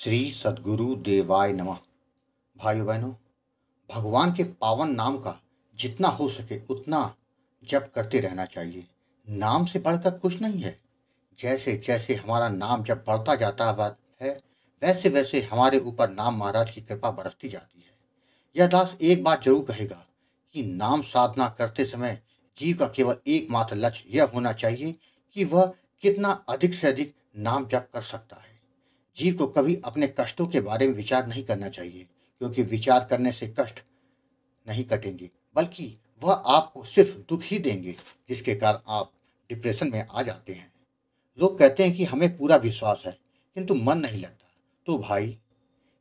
श्री सदगुरु देवाय नमः भाइयों बहनों भगवान के पावन नाम का जितना हो सके उतना जप करते रहना चाहिए नाम से बढ़कर कुछ नहीं है जैसे जैसे हमारा नाम जब बढ़ता जाता है वैसे वैसे हमारे ऊपर नाम महाराज की कृपा बरसती जाती है यह दास एक बात जरूर कहेगा कि नाम साधना करते समय जीव का केवल एकमात्र लक्ष्य यह होना चाहिए कि वह कितना अधिक से अधिक नाम जप कर सकता है जीव को कभी अपने कष्टों के बारे में विचार नहीं करना चाहिए क्योंकि विचार करने से कष्ट नहीं कटेंगे बल्कि वह आपको सिर्फ दुख ही देंगे जिसके कारण आप डिप्रेशन में आ जाते हैं लोग कहते हैं कि हमें पूरा विश्वास है किंतु मन नहीं लगता तो भाई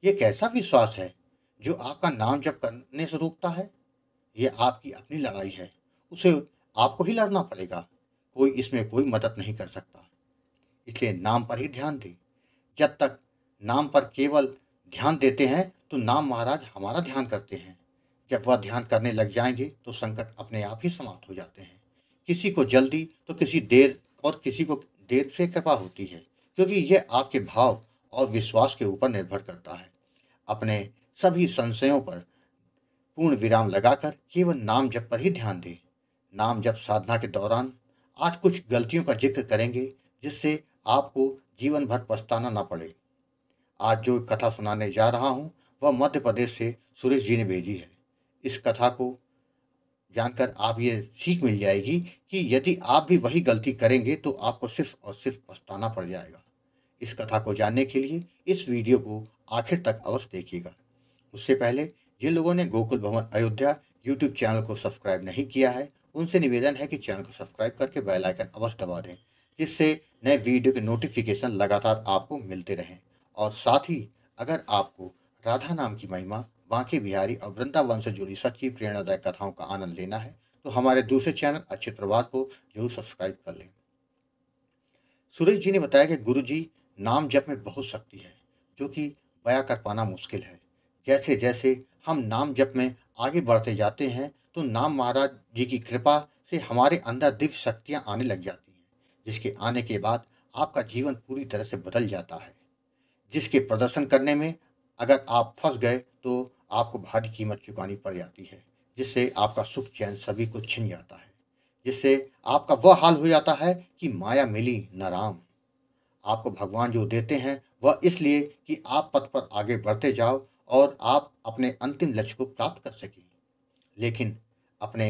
ये कैसा विश्वास है जो आपका नाम जब करने से रोकता है ये आपकी अपनी लड़ाई है उसे आपको ही लड़ना पड़ेगा कोई इसमें कोई मदद नहीं कर सकता इसलिए नाम पर ही ध्यान दें जब तक नाम पर केवल ध्यान देते हैं तो नाम महाराज हमारा ध्यान करते हैं जब वह ध्यान करने लग जाएंगे तो संकट अपने आप ही समाप्त हो जाते हैं किसी को जल्दी तो किसी देर और किसी को देर से कृपा होती है क्योंकि यह आपके भाव और विश्वास के ऊपर निर्भर करता है अपने सभी संशयों पर पूर्ण विराम लगाकर केवल नाम जप पर ही ध्यान दें नाम जप साधना के दौरान आज कुछ गलतियों का जिक्र करेंगे जिससे आपको जीवन भर पछताना ना पड़े आज जो कथा सुनाने जा रहा हूँ वह मध्य प्रदेश से सुरेश जी ने भेजी है इस कथा को जानकर आप ये सीख मिल जाएगी कि यदि आप भी वही गलती करेंगे तो आपको सिर्फ और सिर्फ पछताना पड़ जाएगा इस कथा को जानने के लिए इस वीडियो को आखिर तक अवश्य देखिएगा उससे पहले जिन लोगों ने गोकुल भवन अयोध्या यूट्यूब चैनल को सब्सक्राइब नहीं किया है उनसे निवेदन है कि चैनल को सब्सक्राइब करके बेल आइकन अवश्य दबा दें जिससे नए वीडियो के नोटिफिकेशन लगातार आपको मिलते रहें और साथ ही अगर आपको राधा नाम की महिमा बांके बिहारी और वृंदावन से जुड़ी सच्ची प्रेरणादायक कथाओं का आनंद लेना है तो हमारे दूसरे चैनल अच्छे प्रभात को जरूर सब्सक्राइब कर लें सुरेश जी ने बताया कि गुरु जी नाम जप में बहुत शक्ति है जो कि बया कर पाना मुश्किल है जैसे जैसे हम नाम जप में आगे बढ़ते जाते हैं तो नाम महाराज जी की कृपा से हमारे अंदर दिव्य शक्तियाँ आने लग जाती हैं जिसके आने के बाद आपका जीवन पूरी तरह से बदल जाता है जिसके प्रदर्शन करने में अगर आप फंस गए तो आपको भारी कीमत चुकानी पड़ जाती है जिससे आपका सुख चैन सभी को छिन जाता है जिससे आपका वह हाल हो जाता है कि माया मिली न राम आपको भगवान जो देते हैं वह इसलिए कि आप पथ पर आगे बढ़ते जाओ और आप अपने अंतिम लक्ष्य को प्राप्त कर सकें लेकिन अपने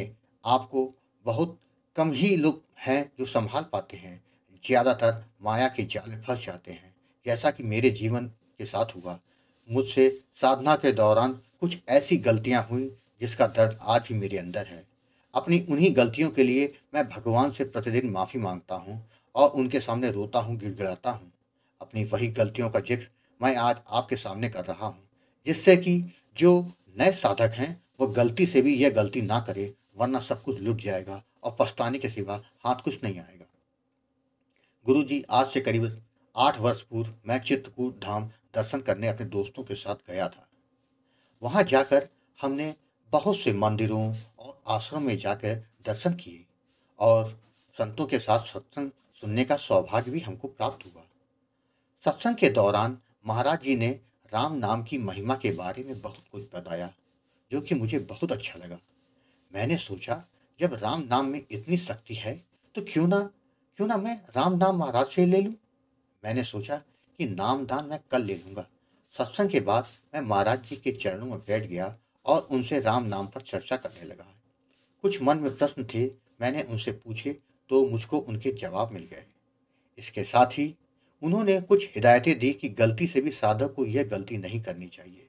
आप को बहुत कम ही लोग हैं जो संभाल पाते हैं ज़्यादातर माया के जाल में फंस जाते हैं जैसा कि मेरे जीवन के साथ हुआ मुझसे साधना के दौरान कुछ ऐसी गलतियां हुई जिसका दर्द आज भी मेरे अंदर है अपनी उन्हीं गलतियों के लिए मैं भगवान से प्रतिदिन माफ़ी मांगता हूँ और उनके सामने रोता हूँ गिड़गिड़ाता हूँ अपनी वही गलतियों का जिक्र मैं आज आपके सामने कर रहा हूँ जिससे कि जो नए साधक हैं वो गलती से भी यह गलती ना करे वरना सब कुछ लुट जाएगा और पछताने के सिवा हाथ कुछ नहीं आएगा गुरु जी आज से करीब आठ वर्ष पूर्व मैं चित्रकूट धाम दर्शन करने अपने दोस्तों के साथ गया था वहाँ जाकर हमने बहुत से मंदिरों और आश्रम में जाकर दर्शन किए और संतों के साथ सत्संग सुनने का सौभाग्य भी हमको प्राप्त हुआ सत्संग के दौरान महाराज जी ने राम नाम की महिमा के बारे में बहुत कुछ बताया जो कि मुझे बहुत अच्छा लगा मैंने सोचा जब राम नाम में इतनी शक्ति है तो क्यों ना क्यों ना मैं राम नाम महाराज से ले लूँ मैंने सोचा कि नाम दान मैं कल ले लूँगा सत्संग के बाद मैं महाराज जी के चरणों में बैठ गया और उनसे राम नाम पर चर्चा करने लगा कुछ मन में प्रश्न थे मैंने उनसे पूछे तो मुझको उनके जवाब मिल गए इसके साथ ही उन्होंने कुछ हिदायतें दी कि गलती से भी साधक को यह गलती नहीं करनी चाहिए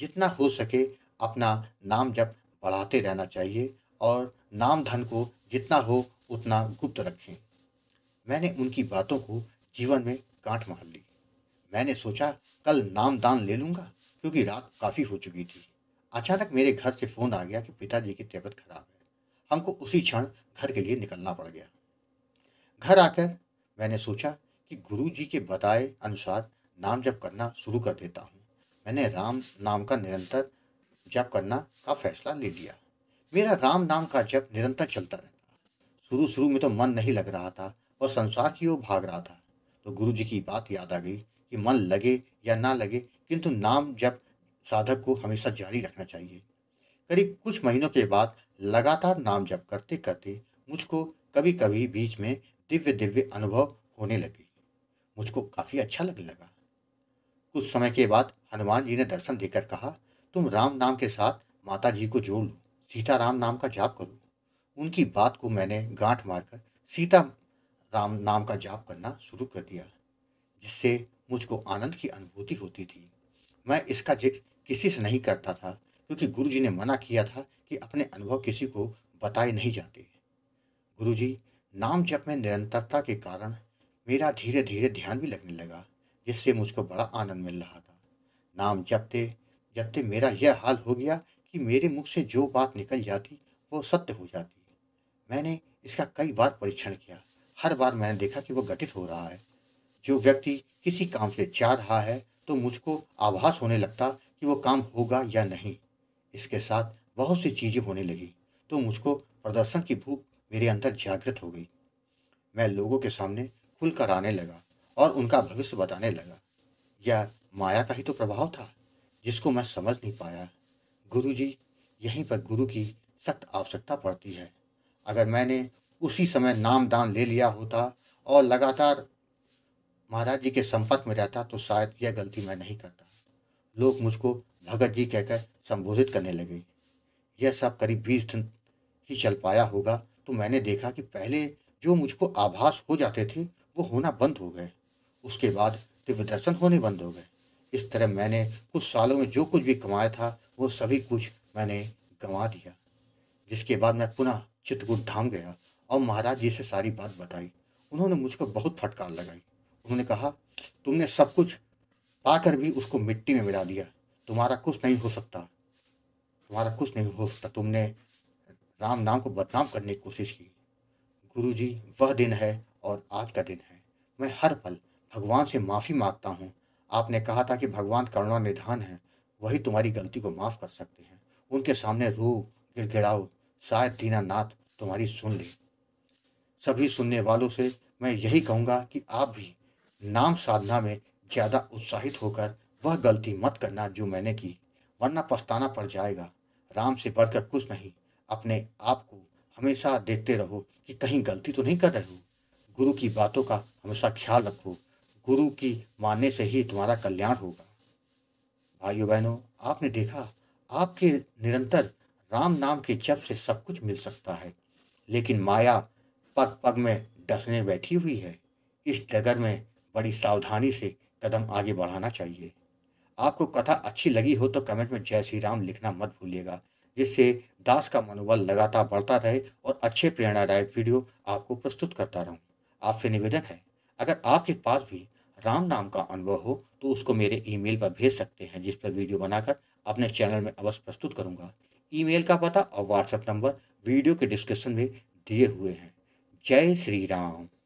जितना हो सके अपना नाम जब बढ़ाते रहना चाहिए और नाम धन को जितना हो उतना गुप्त रखें मैंने उनकी बातों को जीवन में गांठ मार ली मैंने सोचा कल नाम दान ले लूँगा क्योंकि रात काफ़ी हो चुकी थी अचानक मेरे घर से फ़ोन आ गया कि पिताजी की तबीयत खराब है हमको उसी क्षण घर के लिए निकलना पड़ गया घर आकर मैंने सोचा कि गुरु जी के बताए अनुसार नाम जप करना शुरू कर देता हूँ मैंने राम नाम का निरंतर जप करना का फैसला ले लिया मेरा राम नाम का जप निरंतर चलता रहता शुरू शुरू में तो मन नहीं लग रहा था और संसार की ओर भाग रहा था तो गुरु जी की बात याद आ गई कि मन लगे या ना लगे किंतु नाम जप साधक को हमेशा जारी रखना चाहिए करीब कुछ महीनों के बाद लगातार नाम जप करते करते मुझको कभी कभी बीच में दिव्य दिव्य अनुभव होने लगे मुझको काफ़ी अच्छा लगने लगा कुछ समय के बाद हनुमान जी ने दर्शन देकर कहा तुम राम नाम के साथ माता जी को जोड़ लो सीताराम नाम का जाप करो उनकी बात को मैंने गांठ मारकर सीता राम नाम का जाप करना शुरू कर दिया जिससे मुझको आनंद की अनुभूति होती थी मैं इसका जिक्र किसी से नहीं करता था क्योंकि गुरु जी ने मना किया था कि अपने अनुभव किसी को बताए नहीं जाते गुरु जी नाम जप में निरंतरता के कारण मेरा धीरे धीरे ध्यान भी लगने लगा जिससे मुझको बड़ा आनंद मिल रहा था नाम जपते जपते मेरा यह हाल हो गया कि मेरे मुख से जो बात निकल जाती वो सत्य हो जाती मैंने इसका कई बार परीक्षण किया हर बार मैंने देखा कि वो गठित हो रहा है जो व्यक्ति किसी काम से जा रहा है तो मुझको आभास होने लगता कि वो काम होगा या नहीं इसके साथ बहुत सी चीज़ें होने लगी तो मुझको प्रदर्शन की भूख मेरे अंदर जागृत हो गई मैं लोगों के सामने खुल कर आने लगा और उनका भविष्य बताने लगा यह माया का ही तो प्रभाव था जिसको मैं समझ नहीं पाया गुरु जी यहीं पर गुरु की सख्त आवश्यकता पड़ती है अगर मैंने उसी समय नाम दान ले लिया होता और लगातार महाराज जी के संपर्क में रहता तो शायद यह गलती मैं नहीं करता लोग मुझको भगत जी कहकर संबोधित करने लगे यह सब करीब बीस दिन ही चल पाया होगा तो मैंने देखा कि पहले जो मुझको आभास हो जाते थे वो होना बंद हो गए उसके बाद दिव्य दर्शन होने बंद हो गए इस तरह मैंने कुछ सालों में जो कुछ भी कमाया था वो सभी कुछ मैंने गंवा दिया जिसके बाद मैं पुनः चित्रकूट धाम गया और महाराज जी से सारी बात बताई उन्होंने मुझको बहुत फटकार लगाई उन्होंने कहा तुमने सब कुछ पाकर भी उसको मिट्टी में मिला दिया तुम्हारा कुछ नहीं हो सकता तुम्हारा कुछ नहीं हो सकता तुमने राम नाम को बदनाम करने की कोशिश की गुरु जी वह दिन है और आज का दिन है मैं हर पल भगवान से माफ़ी मांगता हूँ आपने कहा था कि भगवान करुणा निधान है वही तुम्हारी गलती को माफ़ कर सकते हैं उनके सामने रो गिड़गिड़ाओ शायद दीनानाथ तुम्हारी सुन ले सभी सुनने वालों से मैं यही कहूँगा कि आप भी नाम साधना में ज़्यादा उत्साहित होकर वह गलती मत करना जो मैंने की वरना पछताना पड़ जाएगा राम से बढ़कर कुछ नहीं अपने आप को हमेशा देखते रहो कि कहीं गलती तो नहीं कर रहे हो गुरु की बातों का हमेशा ख्याल रखो गुरु की मानने से ही तुम्हारा कल्याण होगा भाइयों बहनों आपने देखा आपके निरंतर राम नाम के जप से सब कुछ मिल सकता है लेकिन माया पग पग में डसने बैठी हुई है इस डगर में बड़ी सावधानी से कदम आगे बढ़ाना चाहिए आपको कथा अच्छी लगी हो तो कमेंट में जय श्री राम लिखना मत भूलिएगा जिससे दास का मनोबल लगातार बढ़ता रहे और अच्छे प्रेरणादायक वीडियो आपको प्रस्तुत करता रहूं आपसे निवेदन है अगर आपके पास भी राम नाम का अनुभव हो तो उसको मेरे ईमेल पर भेज सकते हैं जिस पर वीडियो बनाकर अपने चैनल में अवश्य प्रस्तुत करूँगा ईमेल का पता और व्हाट्सएप नंबर वीडियो के डिस्क्रिप्शन में दिए हुए हैं जय श्री राम